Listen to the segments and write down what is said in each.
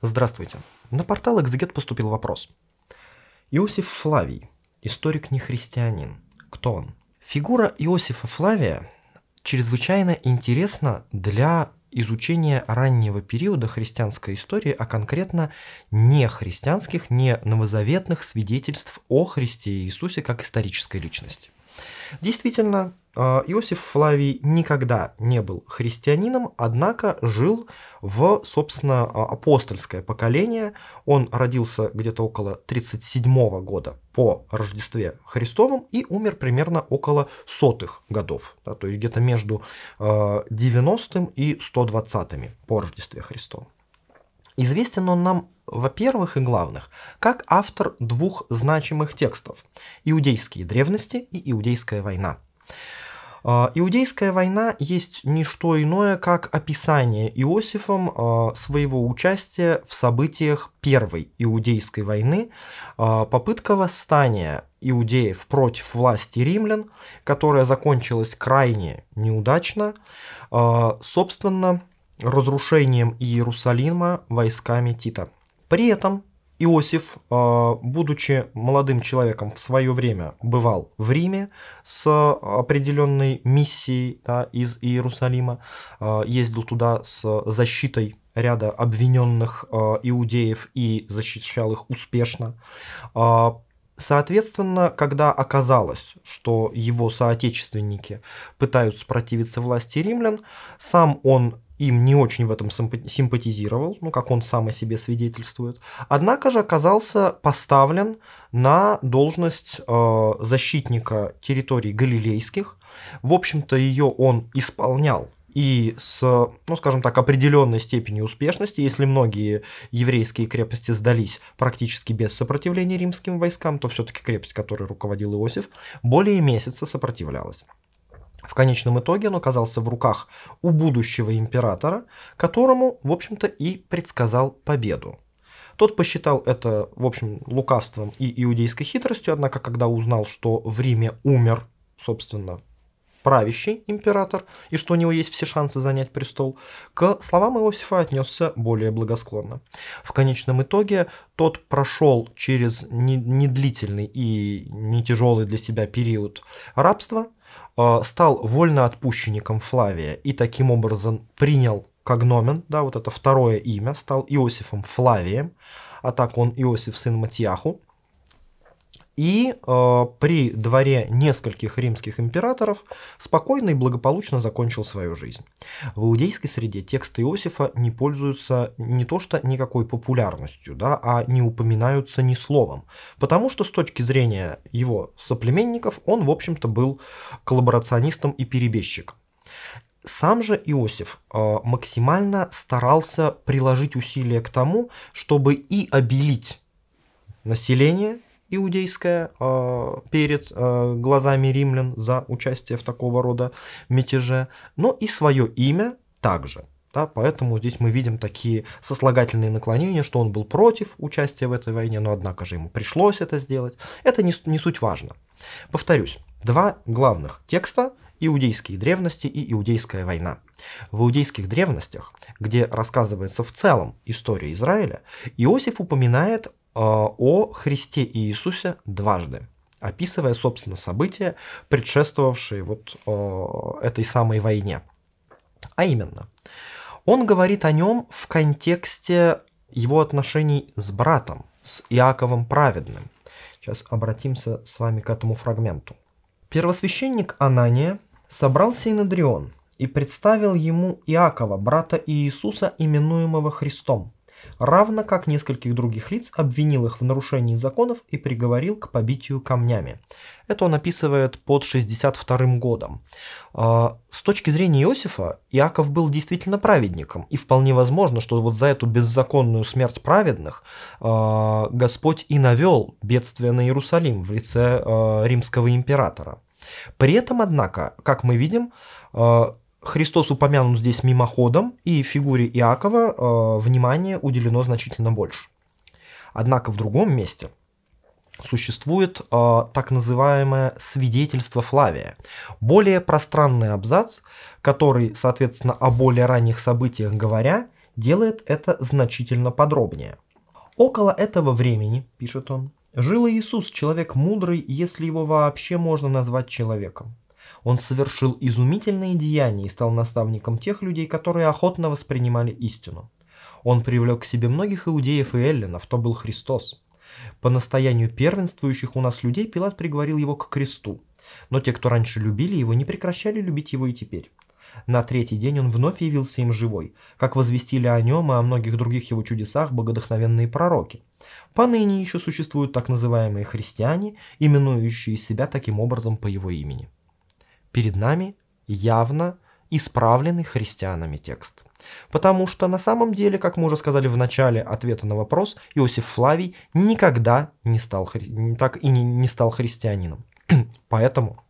Здравствуйте. На портал Экзегет поступил вопрос. Иосиф Флавий, историк не христианин. Кто он? Фигура Иосифа Флавия чрезвычайно интересна для изучения раннего периода христианской истории, а конкретно не христианских, не новозаветных свидетельств о Христе Иисусе как исторической личности. Действительно, а, Иосиф Флавий никогда не был христианином, однако жил в, собственно, а, апостольское поколение. Он родился где-то около 37 года по Рождестве Христовом и умер примерно около сотых годов, да, то есть где-то между 90 а, и 120 по Рождестве Христовым. Известен он нам во-первых и главных, как автор двух значимых текстов «Иудейские древности» и «Иудейская война». А, Иудейская война есть не что иное, как описание Иосифом а, своего участия в событиях Первой Иудейской войны, а, попытка восстания иудеев против власти римлян, которая закончилась крайне неудачно, собственно, разрушением Иерусалима войсками Тита. При этом Иосиф, э, будучи молодым человеком, в свое время бывал в Риме с определенной миссией да, из Иерусалима, э, ездил туда с защитой ряда обвиненных э, иудеев и защищал их успешно. Соответственно, когда оказалось, что его соотечественники пытаются противиться власти римлян, сам он им не очень в этом симпатизировал, ну, как он сам о себе свидетельствует, однако же оказался поставлен на должность э, защитника территорий галилейских. В общем-то, ее он исполнял и с, ну, скажем так, определенной степенью успешности, если многие еврейские крепости сдались практически без сопротивления римским войскам, то все-таки крепость, которой руководил Иосиф, более месяца сопротивлялась. В конечном итоге он оказался в руках у будущего императора, которому, в общем-то, и предсказал победу. Тот посчитал это, в общем, лукавством и иудейской хитростью, однако, когда узнал, что в Риме умер, собственно, правящий император, и что у него есть все шансы занять престол, к словам Иосифа отнесся более благосклонно. В конечном итоге тот прошел через недлительный и не тяжелый для себя период рабства, Э, стал вольноотпущенником Флавия и таким образом принял когномен, да, вот это второе имя, стал Иосифом Флавием, а так он Иосиф сын Матьяху, и э, при дворе нескольких римских императоров спокойно и благополучно закончил свою жизнь. В иудейской среде тексты Иосифа не пользуются не то что никакой популярностью, да, а не упоминаются ни словом, потому что с точки зрения его соплеменников он, в общем-то, был коллаборационистом и перебежчиком. Сам же Иосиф э, максимально старался приложить усилия к тому, чтобы и обелить население иудейская а, перед а, глазами римлян за участие в такого рода мятеже, но ну и свое имя также. Да, поэтому здесь мы видим такие сослагательные наклонения, что он был против участия в этой войне, но однако же ему пришлось это сделать. Это не, не суть важно. Повторюсь, два главных текста иудейские древности и иудейская война. В иудейских древностях, где рассказывается в целом история Израиля, Иосиф упоминает Э, о Христе и Иисусе дважды, описывая, собственно, события, предшествовавшие вот э, этой самой войне. А именно, он говорит о нем в контексте его отношений с братом, с Иаковом Праведным. Сейчас обратимся с вами к этому фрагменту. Первосвященник Анания собрал Синедрион и представил ему Иакова, брата Иисуса, именуемого Христом – равно как нескольких других лиц обвинил их в нарушении законов и приговорил к побитию камнями. Это он описывает под 62 годом. А, с точки зрения Иосифа, Иаков был действительно праведником, и вполне возможно, что вот за эту беззаконную смерть праведных а, Господь и навел бедствие на Иерусалим в лице а, римского императора. При этом, однако, как мы видим, Христос упомянут здесь мимоходом, и фигуре Иакова э, внимание уделено значительно больше. Однако в другом месте существует э, так называемое свидетельство Флавия, более пространный абзац, который, соответственно, о более ранних событиях говоря, делает это значительно подробнее. «Около этого времени, — пишет он, — жил Иисус, человек мудрый, если его вообще можно назвать человеком. Он совершил изумительные деяния и стал наставником тех людей, которые охотно воспринимали истину. Он привлек к себе многих иудеев и эллинов, то был Христос. По настоянию первенствующих у нас людей Пилат приговорил его к кресту, но те, кто раньше любили его, не прекращали любить его и теперь. На третий день он вновь явился им живой, как возвестили о нем и о многих других его чудесах богодохновенные пророки. Поныне еще существуют так называемые христиане, именующие себя таким образом по его имени перед нами явно исправленный христианами текст. Потому что на самом деле, как мы уже сказали в начале ответа на вопрос, Иосиф Флавий никогда не стал, хри... так и не, не стал христианином. Поэтому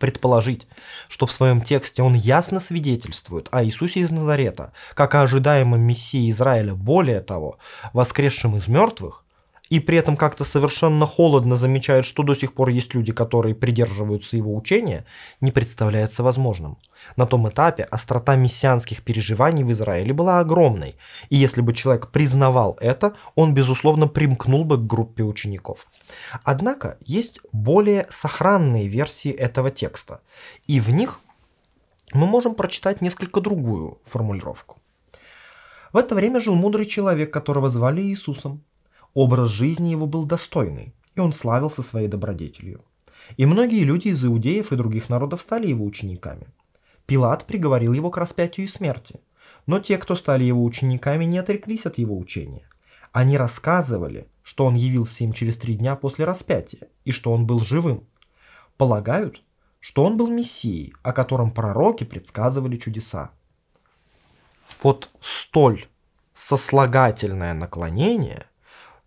предположить, что в своем тексте он ясно свидетельствует о Иисусе из Назарета, как о ожидаемом Мессии Израиля, более того, воскресшем из мертвых, и при этом как-то совершенно холодно замечает, что до сих пор есть люди, которые придерживаются его учения, не представляется возможным. На том этапе острота мессианских переживаний в Израиле была огромной, и если бы человек признавал это, он, безусловно, примкнул бы к группе учеников. Однако есть более сохранные версии этого текста, и в них мы можем прочитать несколько другую формулировку. В это время жил мудрый человек, которого звали Иисусом. Образ жизни его был достойный, и он славился своей добродетелью. И многие люди из иудеев и других народов стали его учениками. Пилат приговорил его к распятию и смерти, но те, кто стали его учениками, не отреклись от его учения. Они рассказывали, что он явился им через три дня после распятия, и что он был живым. Полагают, что он был мессией, о котором пророки предсказывали чудеса. Вот столь сослагательное наклонение –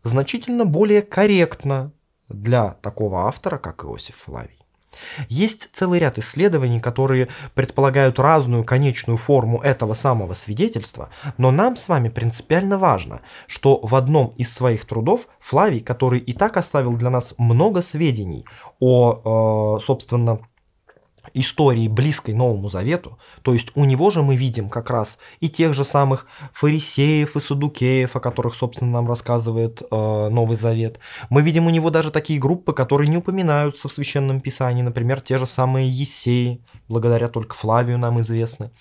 значительно более корректно для такого автора, как Иосиф Флавий. Есть целый ряд исследований, которые предполагают разную конечную форму этого самого свидетельства, но нам с вами принципиально важно, что в одном из своих трудов Флавий, который и так оставил для нас много сведений о, э, собственно, истории, близкой Новому Завету, то есть у него же мы видим как раз и тех же самых фарисеев и садукеев, о которых, собственно, нам рассказывает э, Новый Завет. Мы видим у него даже такие группы, которые не упоминаются в Священном Писании, например, те же самые Есеи, благодаря только Флавию нам известны.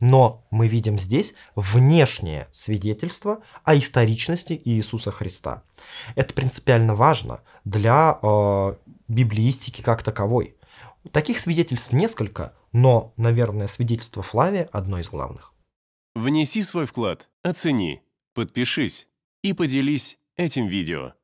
Но мы видим здесь внешнее свидетельство о историчности Иисуса Христа. Это принципиально важно для э, библиистики как таковой – Таких свидетельств несколько, но, наверное, свидетельство Флавия одно из главных. Внеси свой вклад, оцени, подпишись и поделись этим видео.